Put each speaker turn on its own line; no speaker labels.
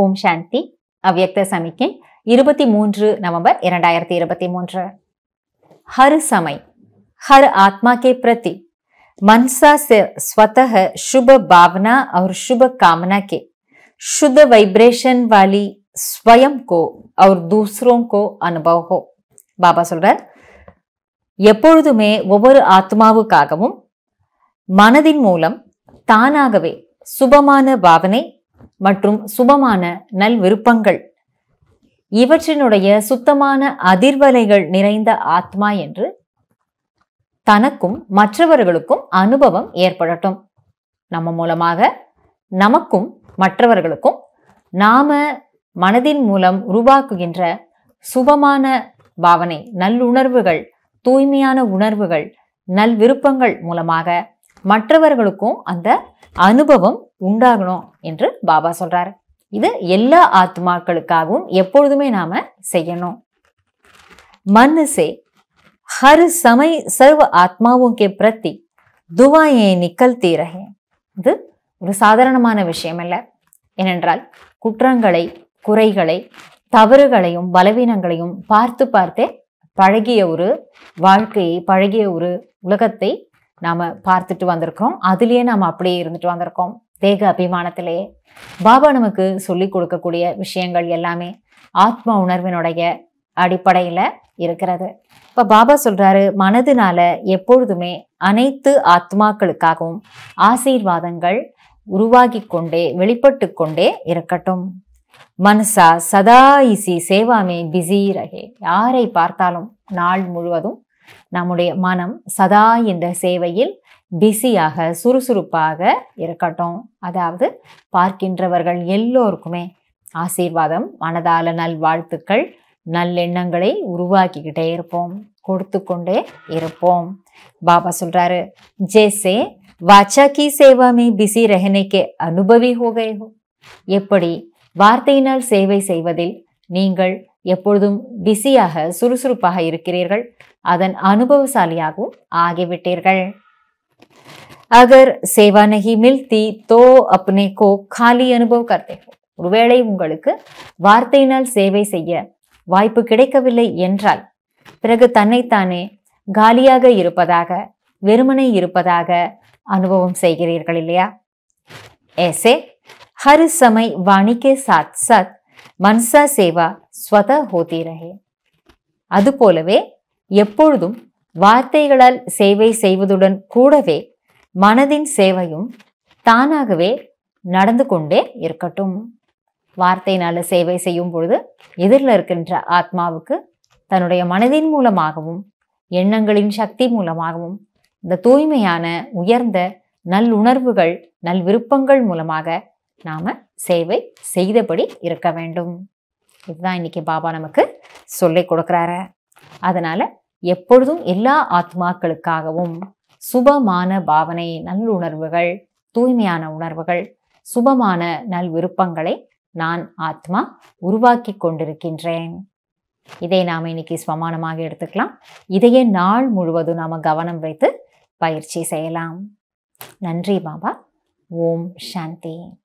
ஓம் சாந்தி அவ்வக்த சமிக்கை இருபத்தி மூன்று நவம்பர் இரண்டாயிரத்தி இருபத்தி மூன்று ஹரு சமை ஹர் ஆத்மா கே பிரதி மன்சா से சுப பாவனா அவர் சுப காமனா கே சுத வைப்ரேஷன் வாலி ஸ்வயம் கோ அவர் और கோ को அனுபவ ஹோ பாபா சொல்றார் எப்பொழுதுமே ஒவ்வொரு ஆத்மாவுக்காகவும் மனதின் மூலம் தானாகவே சுபமான பாவனை மற்றும் சுபமான நல் விருப்பங்கள் இவற்றினுடைய சுத்தமான அதிர்வலைகள் நிறைந்த ஆத்மா என்று தனக்கும் மற்றவர்களுக்கும் அனுபவம் ஏற்படட்டும் நம்ம மூலமாக நமக்கும் மற்றவர்களுக்கும் நாம மனதின் மூலம் உருவாக்குகின்ற சுபமான பாவனை நல்லுணர்வுகள் தூய்மையான உணர்வுகள் நல் விருப்பங்கள் மூலமாக மற்றவர்களுக்கும் அந்த அனுபவம் உண்டாகணும் என்று பாபா சொல்றாரு இது எல்லா ஆத்மாக்களுக்காகவும் எப்பொழுதுமே நாம செய்யணும் மனசே ஹர் சமய சர்வ ஆத்மாவும் கே பிரத்தி துவாயே நிக்கல் தீரகே இது ஒரு சாதாரணமான விஷயம் அல்ல ஏனென்றால் குற்றங்களை குறைகளை தவறுகளையும் பலவீனங்களையும் பார்த்து பார்த்தே பழகிய ஒரு வாழ்க்கையை பழகிய ஒரு உலகத்தை நாம் பார்த்துட்டு வந்திருக்கிறோம் அதுலேயே நாம அப்படியே இருந்துட்டு வந்திருக்கோம் தேக அபிமானத்திலேயே பாபா நமக்கு சொல்லி கொடுக்கக்கூடிய விஷயங்கள் எல்லாமே ஆத்ம உணர்வினுடைய அடிப்படையில் இருக்கிறது இப்போ பாபா சொல்கிறாரு மனதினால எப்பொழுதுமே அனைத்து ஆத்மாக்களுக்காகவும் ஆசீர்வாதங்கள் உருவாகி கொண்டே வெளிப்பட்டு கொண்டே இருக்கட்டும் மனசா சதா இசி சேவாமே பிஸி ரகே யாரை பார்த்தாலும் நாள் முழுவதும் நம்முடைய மனம் சதா இந்த சேவையில் பிஸியாக சுறுசுறுப்பாக இருக்கட்டும் அதாவது பார்க்கின்றவர்கள் எல்லோருக்குமே ஆசீர்வாதம் மனதால நல்வாழ்த்துக்கள் நல்லெண்ணங்களை உருவாக்கிக்கிட்டே இருப்போம் கொடுத்து கொண்டே இருப்போம் பாபா சொல்றாரு ஜேசே வாச்சா கி சேவாமே பிஸி ரஹனைக்கே அனுபவி ஹோகேஹோ எப்படி வார்த்தையினால் சேவை செய்வதில் நீங்கள் எப்பொழுதும் பிஸியாக சுறுசுறுப்பாக இருக்கிறீர்கள் அதன் அனுபவசாலியாகவும் ஆகிவிட்டீர்கள் அகர் சேவா நகி மில்தி தோ அப்னே கோ காலி அனுபவ கர்த்தே ஒருவேளை உங்களுக்கு வார்த்தையினால் சேவை செய்ய வாய்ப்பு கிடைக்கவில்லை என்றால் பிறகு தன்னைத்தானே காலியாக இருப்பதாக வெறுமனை இருப்பதாக அனுபவம் செய்கிறீர்கள் இல்லையா ஏசே ஹரி சமை வாணிக்கே சாத் சத் மன்சா சேவா ஸ்வத ஹோதி ரஹே அதுபோலவே எப்பொழுதும் வார்த்தைகளால் சேவை செய்வதுடன் கூடவே மனதின் சேவையும் தானாகவே நடந்து கொண்டே இருக்கட்டும் வார்த்தையினால சேவை செய்யும் பொழுது எதிரில் இருக்கின்ற ஆத்மாவுக்கு தன்னுடைய மனதின் மூலமாகவும் எண்ணங்களின் சக்தி மூலமாகவும் இந்த தூய்மையான உயர்ந்த நல்லுணர்வுகள் நல் விருப்பங்கள் மூலமாக நாம் சேவை செய்தபடி இருக்க வேண்டும் இதுதான் இன்னைக்கு பாபா நமக்கு சொல்லிக் கொடுக்குறாரு அதனால எப்பொழுதும் எல்லா ஆத்மாக்களுக்காகவும் சுபமான பாவனை நல்லுணர்வுகள் தூய்மையான உணர்வுகள் சுபமான நல் விருப்பங்களை நான் ஆத்மா உருவாக்கி கொண்டிருக்கின்றேன் இதை நாம் இன்னைக்கு ஸ்வமானமாக எடுத்துக்கலாம் இதையே நாள் முழுவதும் நாம் கவனம் வைத்து பயிற்சி செய்யலாம் நன்றி பாபா ஓம் சாந்தி